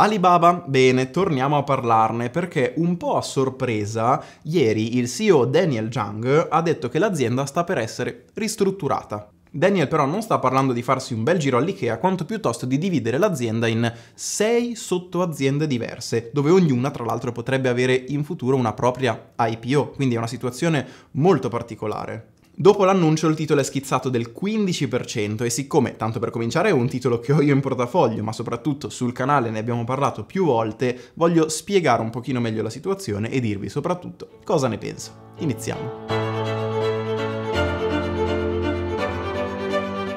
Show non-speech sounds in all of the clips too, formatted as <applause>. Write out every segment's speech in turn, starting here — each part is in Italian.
Alibaba, bene, torniamo a parlarne perché un po' a sorpresa, ieri il CEO Daniel Zhang ha detto che l'azienda sta per essere ristrutturata. Daniel però non sta parlando di farsi un bel giro all'IKEA, quanto piuttosto di dividere l'azienda in sei sottoaziende diverse, dove ognuna tra l'altro potrebbe avere in futuro una propria IPO, quindi è una situazione molto particolare. Dopo l'annuncio il titolo è schizzato del 15% e siccome, tanto per cominciare, è un titolo che ho io in portafoglio, ma soprattutto sul canale ne abbiamo parlato più volte, voglio spiegare un pochino meglio la situazione e dirvi soprattutto cosa ne penso. Iniziamo.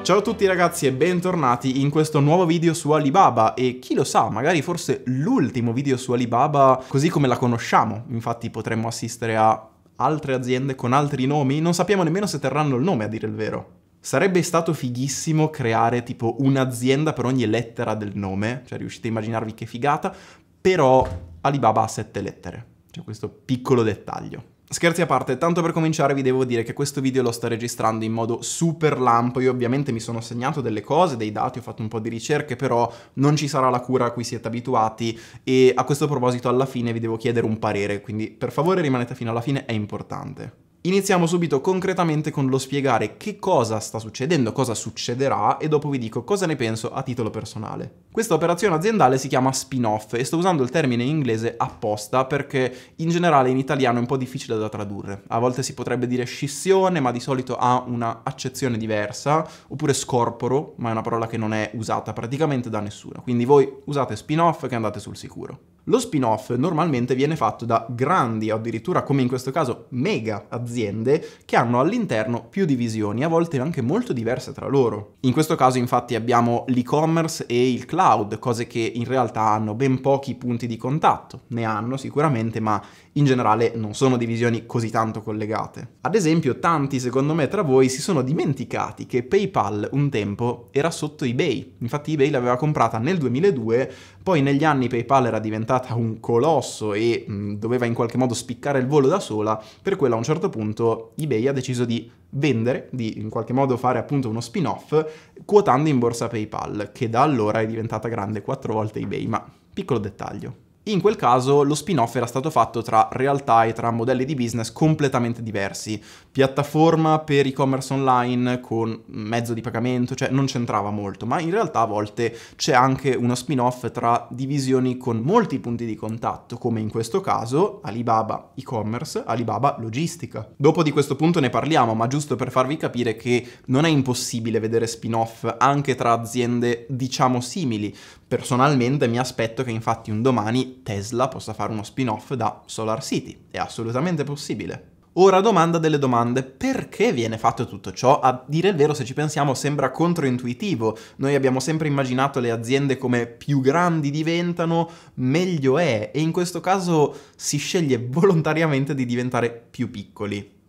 Ciao a tutti ragazzi e bentornati in questo nuovo video su Alibaba e chi lo sa, magari forse l'ultimo video su Alibaba così come la conosciamo, infatti potremmo assistere a altre aziende con altri nomi, non sappiamo nemmeno se terranno il nome a dire il vero. Sarebbe stato fighissimo creare tipo un'azienda per ogni lettera del nome, cioè riuscite a immaginarvi che figata, però Alibaba ha sette lettere, c'è questo piccolo dettaglio. Scherzi a parte, tanto per cominciare vi devo dire che questo video lo sto registrando in modo super lampo, io ovviamente mi sono segnato delle cose, dei dati, ho fatto un po' di ricerche, però non ci sarà la cura a cui siete abituati e a questo proposito alla fine vi devo chiedere un parere, quindi per favore rimanete fino alla fine, è importante. Iniziamo subito concretamente con lo spiegare che cosa sta succedendo, cosa succederà e dopo vi dico cosa ne penso a titolo personale. Questa operazione aziendale si chiama spin-off e sto usando il termine in inglese apposta perché in generale in italiano è un po' difficile da tradurre. A volte si potrebbe dire scissione ma di solito ha una accezione diversa oppure scorporo ma è una parola che non è usata praticamente da nessuno. Quindi voi usate spin-off che andate sul sicuro. Lo spin-off normalmente viene fatto da grandi o addirittura come in questo caso mega aziende che hanno all'interno più divisioni, a volte anche molto diverse tra loro. In questo caso infatti abbiamo l'e-commerce e il cloud, cose che in realtà hanno ben pochi punti di contatto, ne hanno sicuramente ma in generale non sono divisioni così tanto collegate. Ad esempio tanti secondo me tra voi si sono dimenticati che PayPal un tempo era sotto eBay, infatti eBay l'aveva comprata nel 2002 poi negli anni PayPal era diventata un colosso e mh, mm, doveva in qualche modo spiccare il volo da sola, per quello a un certo punto eBay ha deciso di vendere, di in qualche modo fare appunto uno spin-off, quotando in borsa PayPal, che da allora è diventata grande quattro volte eBay, ma piccolo dettaglio. In quel caso lo spin-off era stato fatto tra realtà e tra modelli di business completamente diversi, piattaforma per e-commerce online con mezzo di pagamento, cioè non c'entrava molto, ma in realtà a volte c'è anche uno spin-off tra divisioni con molti punti di contatto, come in questo caso Alibaba e-commerce, Alibaba logistica. Dopo di questo punto ne parliamo, ma giusto per farvi capire che non è impossibile vedere spin-off anche tra aziende diciamo simili. Personalmente mi aspetto che infatti un domani Tesla possa fare uno spin-off da Solar City. È assolutamente possibile. Ora domanda delle domande, perché viene fatto tutto ciò? A dire il vero, se ci pensiamo, sembra controintuitivo. Noi abbiamo sempre immaginato le aziende come più grandi diventano, meglio è, e in questo caso si sceglie volontariamente di diventare più piccoli.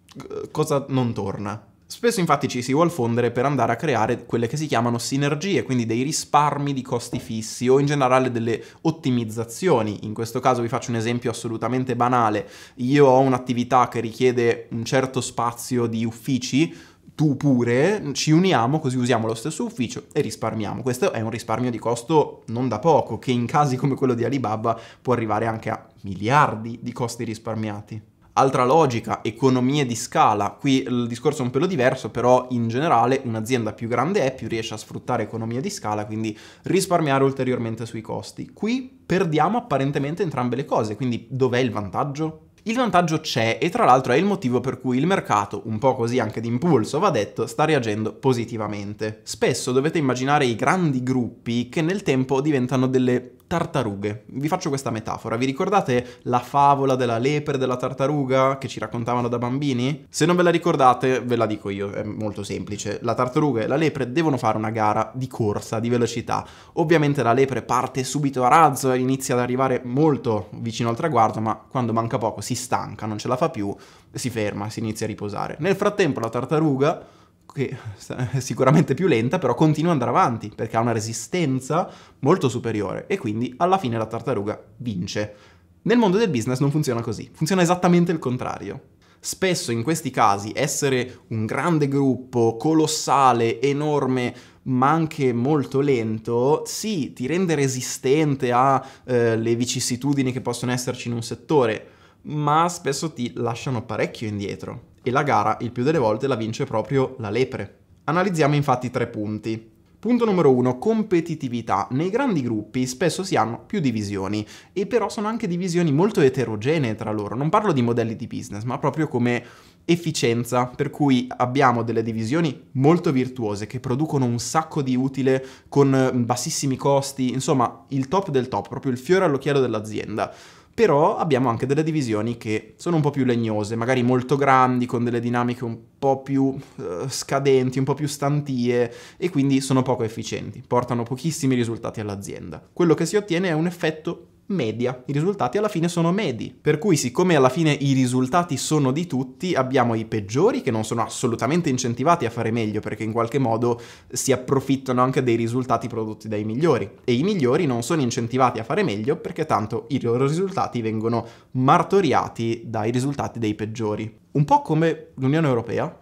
Cosa non torna? Spesso infatti ci si vuol fondere per andare a creare quelle che si chiamano sinergie, quindi dei risparmi di costi fissi o in generale delle ottimizzazioni. In questo caso vi faccio un esempio assolutamente banale. Io ho un'attività che richiede un certo spazio di uffici, tu pure, ci uniamo così usiamo lo stesso ufficio e risparmiamo. Questo è un risparmio di costo non da poco, che in casi come quello di Alibaba può arrivare anche a miliardi di costi risparmiati. Altra logica, economie di scala, qui il discorso è un pelo diverso, però in generale un'azienda più grande è, più riesce a sfruttare economie di scala, quindi risparmiare ulteriormente sui costi. Qui perdiamo apparentemente entrambe le cose, quindi dov'è il vantaggio? Il vantaggio c'è e tra l'altro è il motivo per cui il mercato, un po' così anche d'impulso va detto, sta reagendo positivamente. Spesso dovete immaginare i grandi gruppi che nel tempo diventano delle tartarughe. Vi faccio questa metafora. Vi ricordate la favola della lepre e della tartaruga che ci raccontavano da bambini? Se non ve la ricordate, ve la dico io, è molto semplice. La tartaruga e la lepre devono fare una gara di corsa, di velocità. Ovviamente la lepre parte subito a razzo e inizia ad arrivare molto vicino al traguardo, ma quando manca poco si stanca, non ce la fa più, si ferma, si inizia a riposare. Nel frattempo la tartaruga che <laughs> è sicuramente più lenta, però continua ad andare avanti perché ha una resistenza molto superiore e quindi alla fine la tartaruga vince. Nel mondo del business non funziona così, funziona esattamente il contrario. Spesso in questi casi essere un grande gruppo, colossale, enorme, ma anche molto lento, sì, ti rende resistente alle eh, vicissitudini che possono esserci in un settore, ma spesso ti lasciano parecchio indietro e la gara il più delle volte la vince proprio la lepre. Analizziamo infatti tre punti. Punto numero 1. Competitività. Nei grandi gruppi spesso si hanno più divisioni e però sono anche divisioni molto eterogenee tra loro. Non parlo di modelli di business, ma proprio come efficienza, per cui abbiamo delle divisioni molto virtuose che producono un sacco di utile con bassissimi costi, insomma il top del top, proprio il fiore all'occhiello dell'azienda però abbiamo anche delle divisioni che sono un po' più legnose, magari molto grandi, con delle dinamiche un po' più uh, scadenti, un po' più stantie e quindi sono poco efficienti, portano pochissimi risultati all'azienda. Quello che si ottiene è un effetto media. I risultati alla fine sono medi. Per cui, siccome alla fine i risultati sono di tutti, abbiamo i peggiori che non sono assolutamente incentivati a fare meglio perché in qualche modo si approfittano anche dei risultati prodotti dai migliori. E i migliori non sono incentivati a fare meglio perché tanto i loro risultati vengono martoriati dai risultati dei peggiori. Un po' come l'Unione Europea.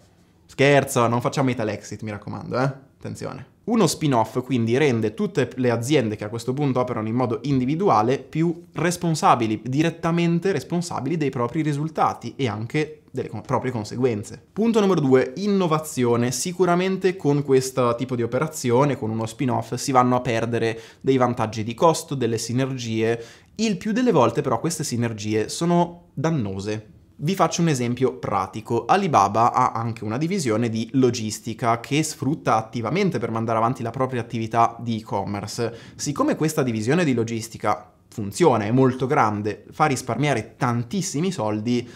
Scherzo, non facciamo Italexit, mi raccomando, eh? Attenzione. Uno spin-off quindi rende tutte le aziende che a questo punto operano in modo individuale più responsabili, direttamente responsabili dei propri risultati e anche delle proprie conseguenze. Punto numero due, innovazione. Sicuramente con questo tipo di operazione, con uno spin-off, si vanno a perdere dei vantaggi di costo, delle sinergie. Il più delle volte però queste sinergie sono dannose vi faccio un esempio pratico. Alibaba ha anche una divisione di logistica che sfrutta attivamente per mandare avanti la propria attività di e-commerce. Siccome questa divisione di logistica funziona, è molto grande, fa risparmiare tantissimi soldi,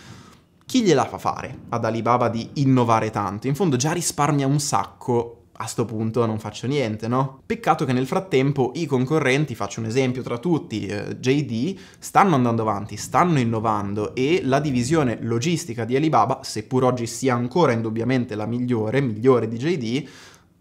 chi gliela fa fare ad Alibaba di innovare tanto? In fondo già risparmia un sacco a sto punto non faccio niente, no? Peccato che nel frattempo i concorrenti, faccio un esempio tra tutti, eh, JD, stanno andando avanti, stanno innovando e la divisione logistica di Alibaba, seppur oggi sia ancora indubbiamente la migliore, migliore di JD,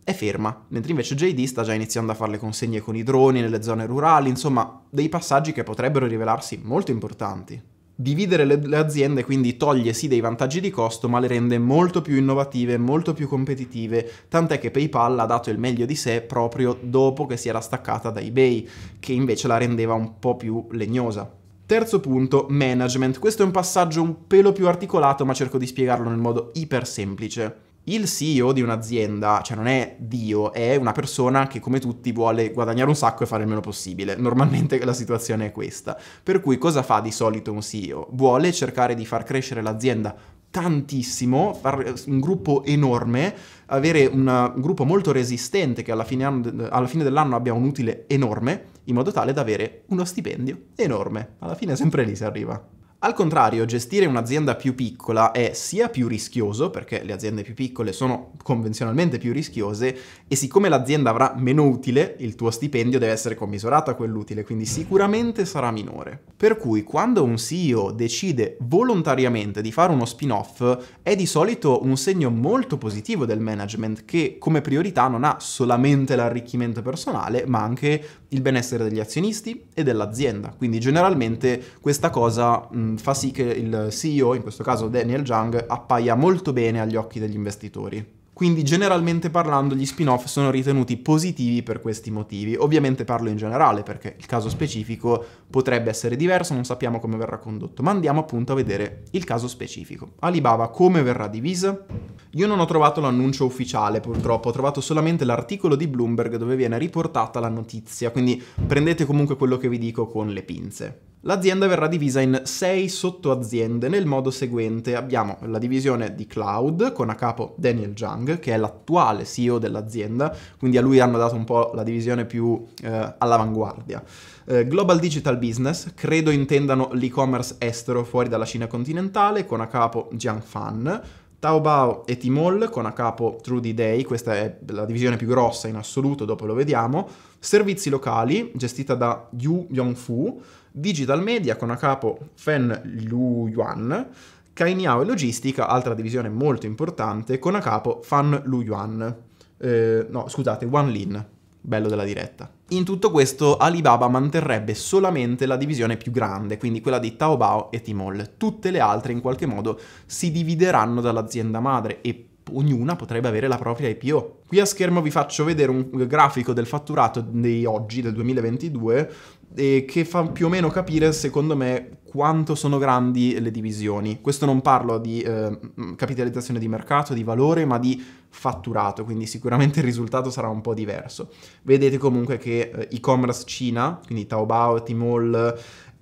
è ferma, mentre invece JD sta già iniziando a fare le consegne con i droni nelle zone rurali, insomma, dei passaggi che potrebbero rivelarsi molto importanti. Dividere le, le, aziende quindi toglie sì dei vantaggi di costo, ma le rende molto più innovative, molto più competitive, tant'è che PayPal ha dato il meglio di sé proprio dopo che si era staccata da eBay, che invece la rendeva un po' più legnosa. Terzo punto, management. Questo è un passaggio un pelo più articolato, ma cerco di spiegarlo nel modo iper semplice il CEO di un'azienda, cioè non è Dio, è una persona che come tutti vuole guadagnare un sacco e fare il meno possibile. Normalmente la situazione è questa. Per cui cosa fa di solito un CEO? Vuole cercare di far crescere l'azienda tantissimo, fare eh, un gruppo enorme, avere una, un gruppo molto resistente che alla fine, alla fine dell'anno abbia un utile enorme, in modo tale da avere uno stipendio enorme. Alla fine sempre lì si arriva. Al contrario, gestire un'azienda più piccola è sia più rischioso, perché le aziende più piccole sono convenzionalmente più rischiose, e siccome l'azienda avrà meno utile, il tuo stipendio deve essere commisurato a quell'utile, quindi sicuramente sarà minore. Per cui quando un CEO decide volontariamente di fare uno spin-off, è di solito un segno molto positivo del management che come priorità non ha solamente l'arricchimento personale, ma anche il benessere degli azionisti e dell'azienda. Quindi generalmente questa cosa mh, fa sì che il CEO, in questo caso Daniel Jung, appaia molto bene agli occhi degli investitori. Quindi generalmente parlando gli spin-off sono ritenuti positivi per questi motivi. Ovviamente parlo in generale perché il caso specifico potrebbe essere diverso, non sappiamo come verrà condotto, ma andiamo appunto a vedere il caso specifico. Alibaba come verrà divisa? Io non ho trovato l'annuncio ufficiale purtroppo, ho trovato solamente l'articolo di Bloomberg dove viene riportata la notizia, quindi prendete comunque quello che vi dico con le pinze. L'azienda verrà divisa in sei sottoaziende nel modo seguente. Abbiamo la divisione di cloud con a capo Daniel Jung, che è l'attuale CEO dell'azienda, quindi a lui hanno dato un po' la divisione più eh, all'avanguardia. Eh, Global Digital Business, credo intendano l'e-commerce estero fuori dalla Cina continentale, con a capo Jiang Fan. Taobao e Tmall con a capo Trudy Day, questa è la divisione più grossa in assoluto, dopo lo vediamo. Servizi locali, gestita da Yu Yongfu, Digital Media con a capo Fen Lu Yuan, Kainiao e Logistica, altra divisione molto importante, con a capo Fan Lu Yuan. Eh, no, scusate, Wan Lin. Bello della diretta. In tutto questo Alibaba manterrebbe solamente la divisione più grande, quindi quella di Taobao e Tmall. Tutte le altre in qualche modo si divideranno dall'azienda madre e ognuna potrebbe avere la propria IPO. Qui a schermo vi faccio vedere un grafico del fatturato di oggi, del 2022, e che fa più o meno capire, secondo me, quanto sono grandi le divisioni. Questo non parlo di eh, capitalizzazione di mercato, di valore, ma di fatturato, quindi sicuramente il risultato sarà un po' diverso. Vedete comunque che eh, e-commerce Cina, quindi Taobao, Tmall,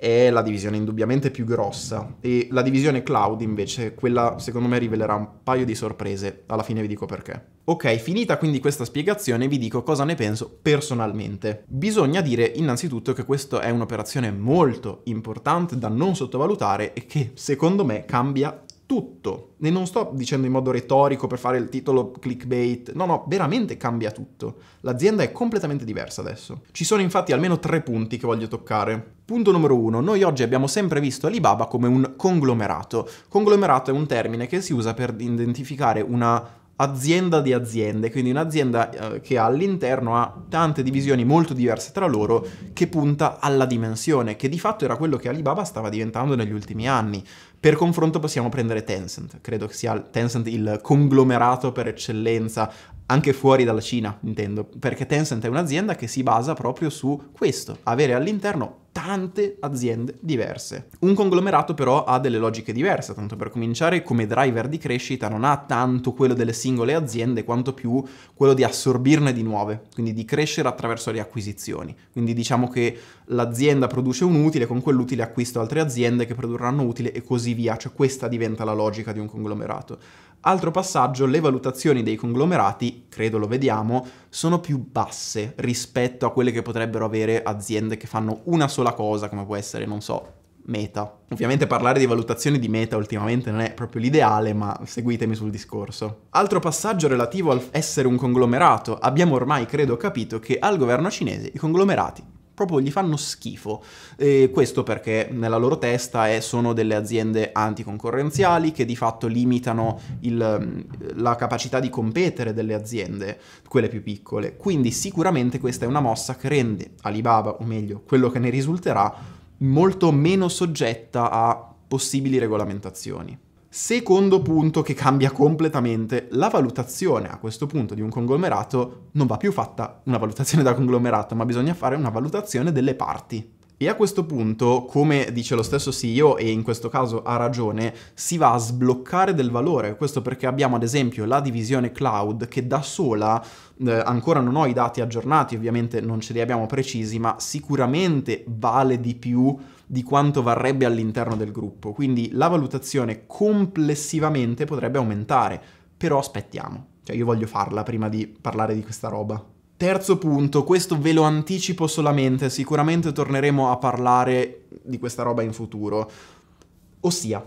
è la divisione indubbiamente più grossa e la divisione cloud invece, quella secondo me rivelerà un paio di sorprese, alla fine vi dico perché. Ok, finita quindi questa spiegazione vi dico cosa ne penso personalmente. Bisogna dire innanzitutto che questa è un'operazione molto importante da non sottovalutare e che secondo me cambia tutto. E non sto dicendo in modo retorico per fare il titolo clickbait, no, no, veramente cambia tutto. L'azienda è completamente diversa adesso. Ci sono infatti almeno tre punti che voglio toccare. Punto numero uno, noi oggi abbiamo sempre visto Alibaba come un conglomerato. Conglomerato è un termine che si usa per identificare una azienda di aziende, quindi un'azienda eh, che all'interno ha tante divisioni molto diverse tra loro che punta alla dimensione, che di fatto era quello che Alibaba stava diventando negli ultimi anni. Per confronto possiamo prendere Tencent, credo che sia Tencent il conglomerato per eccellenza anche fuori dalla Cina, intendo, perché Tencent è un'azienda che si basa proprio su questo, avere all'interno tante aziende diverse. Un conglomerato però ha delle logiche diverse, tanto per cominciare come driver di crescita non ha tanto quello delle singole aziende quanto più quello di assorbirne di nuove, quindi di crescere attraverso le acquisizioni. Quindi diciamo che l'azienda produce un utile, con quell'utile acquisto altre aziende che produrranno utile e così via, cioè questa diventa la logica di un conglomerato. Altro passaggio, le valutazioni dei conglomerati, credo lo vediamo, sono più basse rispetto a quelle che potrebbero avere aziende che fanno una sola cosa, come può essere, non so, Meta. Ovviamente parlare di valutazioni di Meta ultimamente non è proprio l'ideale, ma seguitemi sul discorso. Altro passaggio relativo al essere un conglomerato. Abbiamo ormai, credo, capito che al governo cinese i conglomerati proprio gli fanno schifo. E questo perché nella loro testa è, sono delle aziende anticoncorrenziali che di fatto limitano il, la capacità di competere delle aziende, quelle più piccole. Quindi sicuramente questa è una mossa che rende Alibaba, o meglio, quello che ne risulterà, molto meno soggetta a possibili regolamentazioni. Secondo punto che cambia completamente, la valutazione a questo punto di un conglomerato non va più fatta una valutazione da conglomerato, ma bisogna fare una valutazione delle parti. E a questo punto, come dice lo stesso CEO, e in questo caso ha ragione, si va a sbloccare del valore. Questo perché abbiamo ad esempio la divisione cloud che da sola eh, ancora non ho i dati aggiornati, ovviamente non ce li abbiamo precisi, ma sicuramente vale di più di quanto varrebbe all'interno del gruppo. Quindi la valutazione complessivamente potrebbe aumentare, però aspettiamo. Cioè io voglio farla prima di parlare di questa roba. Terzo punto, questo ve lo anticipo solamente, sicuramente torneremo a parlare di questa roba in futuro. Ossia,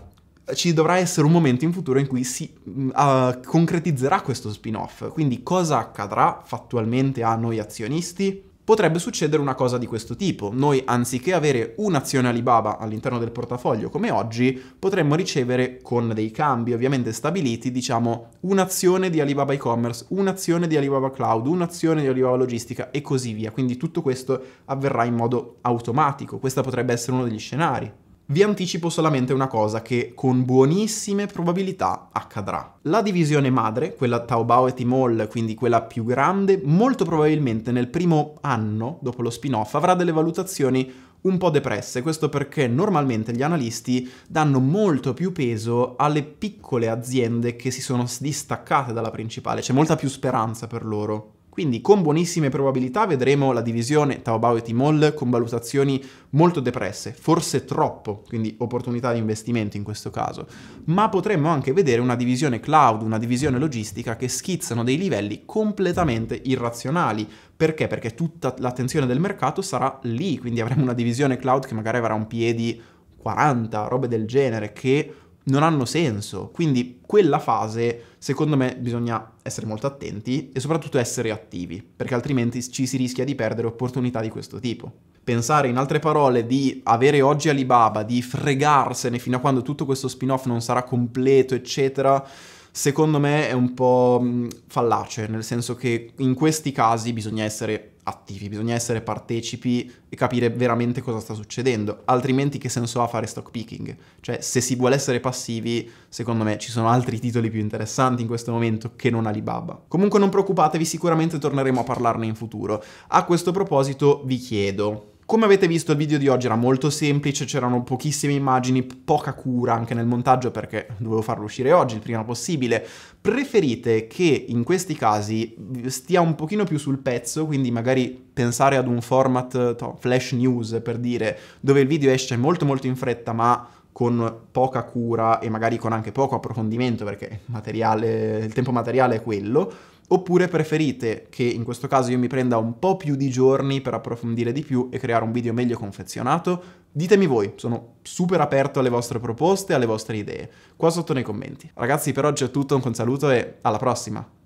ci dovrà essere un momento in futuro in cui si uh, concretizzerà questo spin-off. Quindi cosa accadrà fattualmente a noi azionisti? potrebbe succedere una cosa di questo tipo. Noi, anziché avere un'azione Alibaba all'interno del portafoglio come oggi, potremmo ricevere, con dei cambi ovviamente stabiliti, diciamo un'azione di Alibaba e-commerce, un'azione di Alibaba Cloud, un'azione di Alibaba Logistica e così via. Quindi tutto questo avverrà in modo automatico. Questo potrebbe essere uno degli scenari. Vi anticipo solamente una cosa che con buonissime probabilità accadrà. La divisione madre, quella Taobao e Tmall, quindi quella più grande, molto probabilmente nel primo anno dopo lo spin-off avrà delle valutazioni un po' depresse, questo perché normalmente gli analisti danno molto più peso alle piccole aziende che si sono distaccate dalla principale, c'è molta più speranza per loro. Quindi con buonissime probabilità vedremo la divisione Taobao e Tmall con valutazioni molto depresse, forse troppo, quindi opportunità di investimento in questo caso, ma potremmo anche vedere una divisione cloud, una divisione logistica che schizzano dei livelli completamente irrazionali. Perché? Perché tutta l'attenzione del mercato sarà lì, quindi avremo una divisione cloud che magari avrà un piedi 40, robe del genere, che non hanno senso. Quindi quella fase, secondo me, bisogna essere molto attenti e soprattutto essere attivi, perché altrimenti ci si rischia di perdere opportunità di questo tipo. Pensare in altre parole di avere oggi Alibaba, di fregarsene fino a quando tutto questo spin-off non sarà completo, eccetera, secondo me è un po' fallace, nel senso che in questi casi bisogna essere attivi, bisogna essere partecipi e capire veramente cosa sta succedendo, altrimenti che senso ha fare stock picking? Cioè se si vuole essere passivi, secondo me ci sono altri titoli più interessanti in questo momento che non Alibaba. Comunque non preoccupatevi, sicuramente torneremo a parlarne in futuro. A questo proposito vi chiedo, come avete visto il video di oggi era molto semplice, c'erano pochissime immagini, poca cura anche nel montaggio perché dovevo farlo uscire oggi il prima possibile. Preferite che in questi casi stia un pochino più sul pezzo, quindi magari pensare ad un format to, flash news per dire dove il video esce molto molto in fretta ma con poca cura e magari con anche poco approfondimento perché materiale, il tempo materiale è quello oppure preferite che in questo caso io mi prenda un po' più di giorni per approfondire di più e creare un video meglio confezionato? Ditemi voi, sono super aperto alle vostre proposte, alle vostre idee, qua sotto nei commenti. Ragazzi per oggi è tutto, un saluto e alla prossima!